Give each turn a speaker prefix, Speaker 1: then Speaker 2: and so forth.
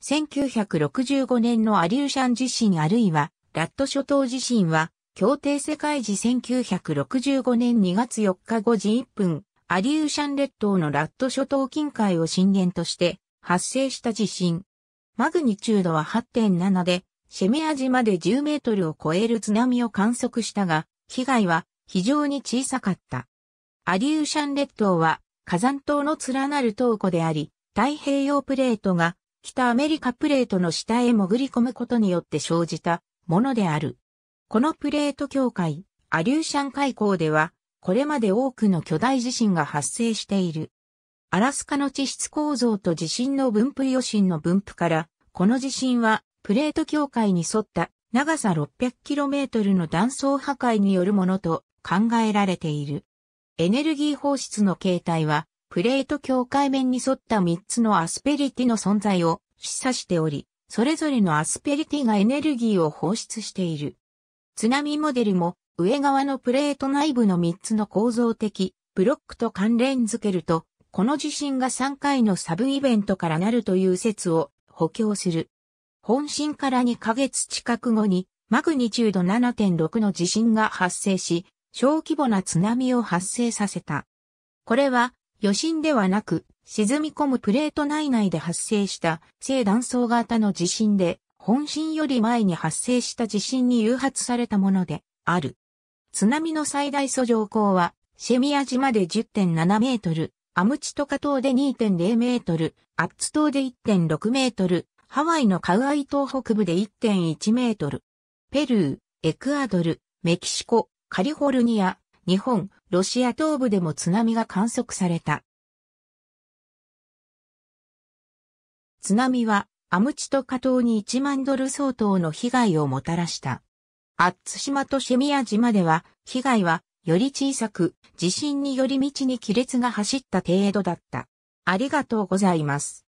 Speaker 1: 1965年のアリューシャン地震あるいはラット諸島地震は協定世界時1965年2月4日5時1分、アリューシャン列島のラット諸島近海を震源として発生した地震。マグニチュードは8.7で、シェメア島で10メートルを超える津波を観測したが、被害は非常に小さかった。アリューシャン列島は火山島の連なる島湖であり、太平洋プレートが北アメリカプレートの下へ潜り込むことによって生じたものである。このプレート境界、アリューシャン海溝では、これまで多くの巨大地震が発生している。アラスカの地質構造と地震の分布余震の分布から、この地震はプレート境界に沿った長さ 600km の断層破壊によるものと考えられている。エネルギー放出の形態はプレート境界面に沿った3つのアスペリティの存在を示唆しており、それぞれのアスペリティがエネルギーを放出している。津波モデルも上側のプレート内部の3つの構造的ブロックと関連づけると、この地震が3回のサブイベントからなるという説を補強する。本震から2ヶ月近く後にマグニチュード7.6の地震が発生し、小規模な津波を発生させた。これは余震ではなく、沈み込むプレート内内で発生した正断層型の地震で、本震より前に発生した地震に誘発されたものである。津波の最大素上高は、シェミア島で10.7メートル、アムチトカ島で2.0メートル、アッツ島で1.6メートル、ハワイのカウアイ島北部で1.1メートル。ペルー、エクアドル、メキシコ、カリフォルニア、日本、ロシア東部でも津波が観測された。津波はアムチと加藤に1万ドル相当の被害をもたらした。アッツ島とシェミア島では被害はより小さく、地震により道に亀裂が走った程度だった。ありがとうございます。